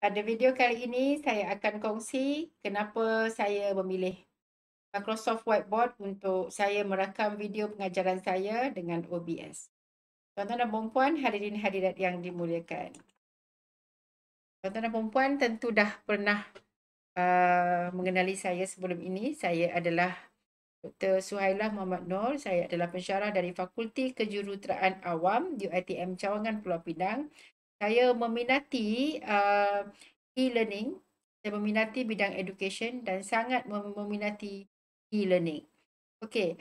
Pada video kali ini, saya akan kongsi kenapa saya memilih Microsoft Whiteboard untuk saya merakam video pengajaran saya dengan OBS. Tuan-tuan dan perempuan, hadirin hadirat yang dimuliakan. Tuan-tuan dan perempuan tentu dah pernah uh, mengenali saya sebelum ini. Saya adalah Dr. Suhailah Muhammad Nor. Saya adalah pensyarah dari Fakulti Kejuruteraan Awam UITM Cawangan Pulau Pinang saya meminati uh, e-learning, saya meminati bidang education dan sangat mem- meminati e-learning. Okey.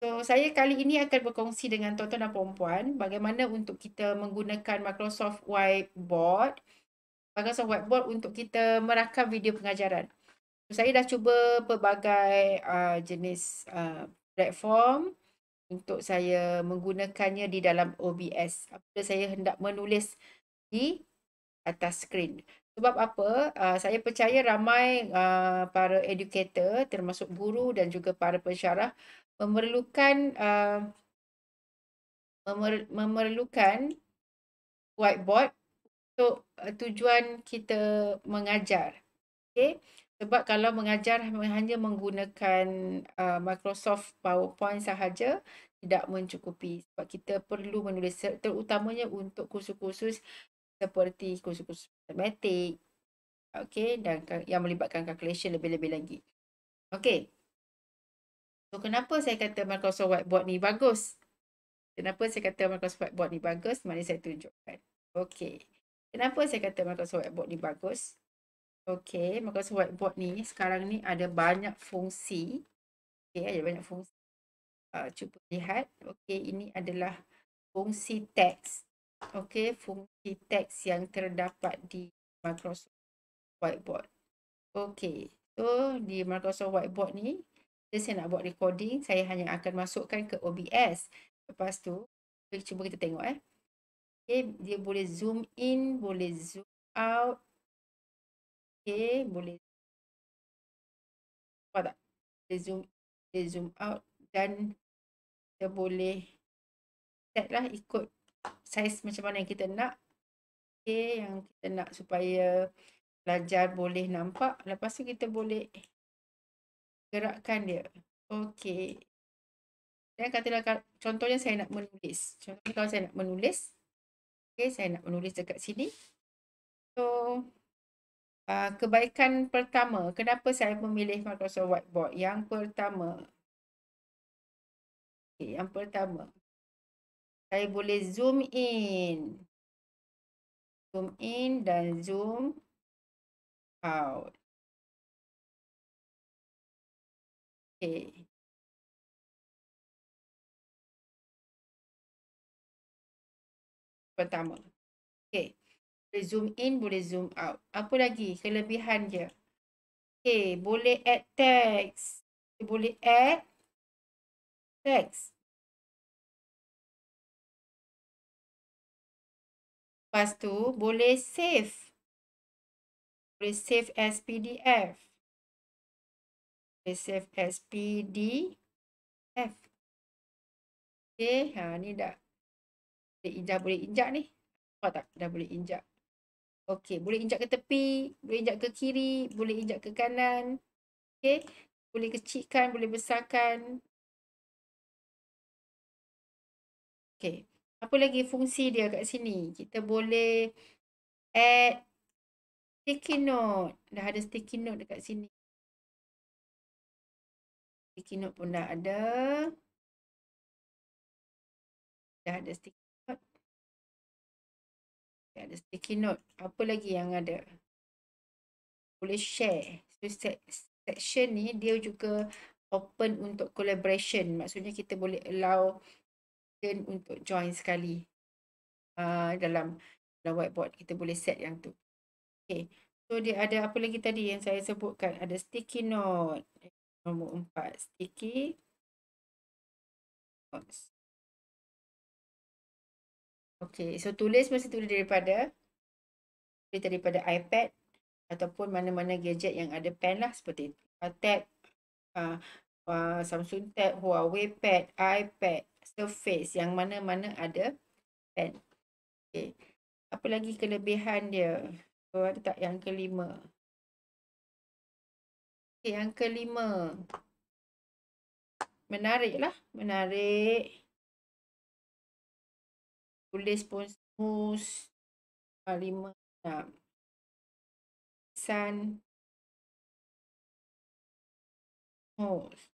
So saya kali ini akan berkongsi dengan tuan-tuan dan puan-puan bagaimana untuk kita menggunakan Microsoft Whiteboard Microsoft Whiteboard untuk kita merakam video pengajaran. So, saya dah cuba pelbagai uh, jenis uh, platform untuk saya menggunakannya di dalam OBS apabila saya hendak menulis di atas skrin. Sebab apa? Uh, saya percaya ramai uh, para educator termasuk guru dan juga para pensyarah memerlukan uh, memer memerlukan whiteboard untuk uh, tujuan kita mengajar. Okey. Sebab kalau mengajar hanya menggunakan uh, Microsoft PowerPoint sahaja tidak mencukupi. Sebab kita perlu menulis terutamanya untuk kursus-kursus seperti kursus-kursus matematik okey dan yang melibatkan calculation lebih-lebih lagi okey so kenapa saya kata Microsoft Whiteboard ni bagus kenapa saya kata Microsoft Whiteboard ni bagus mari saya tunjukkan okey kenapa saya kata Microsoft Whiteboard ni bagus okey Microsoft Whiteboard ni sekarang ni ada banyak fungsi okey ada banyak fungsi uh, cuba lihat okey ini adalah fungsi teks okay, fungsi teks yang terdapat di Microsoft Whiteboard. Okay, so di Microsoft Whiteboard ni, saya nak buat recording, saya hanya akan masukkan ke OBS. Lepas tu, cuba kita tengok eh. Okay, dia boleh zoom in, boleh zoom out. Okay, boleh. Nampak tak? Boleh zoom, boleh zoom out dan dia boleh set lah ikut saiz macam mana yang kita nak. Okay, yang kita nak supaya pelajar boleh nampak. Lepas tu kita boleh gerakkan dia. Okay. saya katalah contohnya saya nak menulis. Contohnya kalau saya nak menulis. Okay, saya nak menulis dekat sini. So, uh, kebaikan pertama. Kenapa saya memilih Microsoft Whiteboard? Yang pertama. Okay, yang pertama. Saya boleh zoom in. Zoom in dan zoom out. Okay. Pertama. Okay. Boleh zoom in, boleh zoom out. Apa lagi? Kelebihan dia. Okay. Boleh add text. Boleh add text. Lepas tu boleh save. Boleh save as PDF. Boleh save as PDF. Okay. Ha, ni dah. Boleh injak, boleh injak ni. Nampak tak? Dah boleh injak. Okay. Boleh injak ke tepi. Boleh injak ke kiri. Boleh injak ke kanan. Okay. Boleh kecilkan. Boleh besarkan. Okay apa lagi fungsi dia kat sini? Kita boleh add sticky note. Dah ada sticky note dekat sini. Sticky note pun dah ada. Dah ada sticky note. Dah ada sticky note. Apa lagi yang ada? Boleh share. So, section ni dia juga open untuk collaboration. Maksudnya kita boleh allow button untuk join sekali. Uh, dalam dalam whiteboard kita boleh set yang tu. Okay. So dia ada apa lagi tadi yang saya sebutkan. Ada sticky note. Nombor empat. Sticky. Notes. Okay. So tulis mesti tulis daripada. Tulis daripada iPad. Ataupun mana-mana gadget yang ada pen lah. Seperti itu. Uh, tab. Uh, uh, Samsung Tab. Huawei Pad. iPad surface yang mana-mana ada pen. Kan? Okay. Apa lagi kelebihan dia? Oh, tak yang kelima? Okay, yang kelima. Menariklah. Menarik. Tulis pun smooth. Ah, lima, enam. Pesan. Smooth.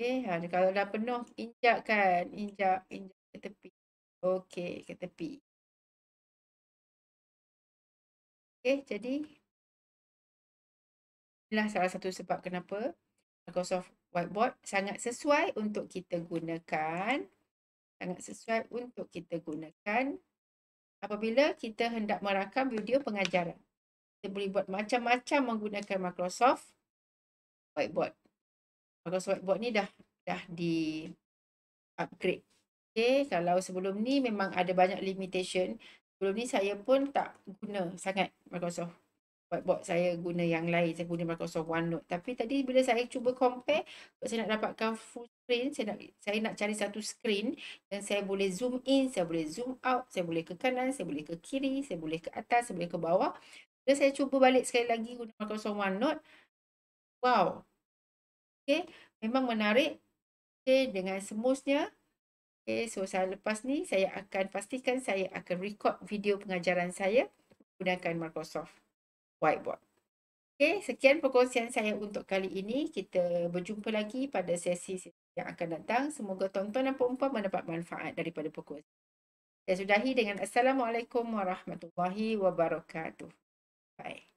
Okay, eh, ha, kalau dah penuh, injak kan. Injak, injak ke tepi. Okay, ke tepi. Okay, jadi inilah salah satu sebab kenapa Microsoft Whiteboard sangat sesuai untuk kita gunakan. Sangat sesuai untuk kita gunakan apabila kita hendak merakam video pengajaran. Kita boleh buat macam-macam menggunakan Microsoft Whiteboard. Because whiteboard ni dah dah di upgrade. Okay, kalau sebelum ni memang ada banyak limitation. Sebelum ni saya pun tak guna sangat Microsoft whiteboard. Saya guna yang lain. Saya guna Microsoft OneNote. Tapi tadi bila saya cuba compare, saya nak dapatkan full screen. Saya nak, saya nak cari satu screen yang saya boleh zoom in, saya boleh zoom out, saya boleh ke kanan, saya boleh ke kiri, saya boleh ke atas, saya boleh ke bawah. Bila saya cuba balik sekali lagi guna Microsoft OneNote, wow, Okey, memang menarik. Okey, dengan semusnya. Okey, so saya lepas ni saya akan pastikan saya akan record video pengajaran saya menggunakan Microsoft Whiteboard. Okey, sekian perkongsian saya untuk kali ini. Kita berjumpa lagi pada sesi yang akan datang. Semoga tuan-tuan dan puan-puan mendapat manfaat daripada perkongsian. Saya sudahi dengan Assalamualaikum Warahmatullahi Wabarakatuh. Bye.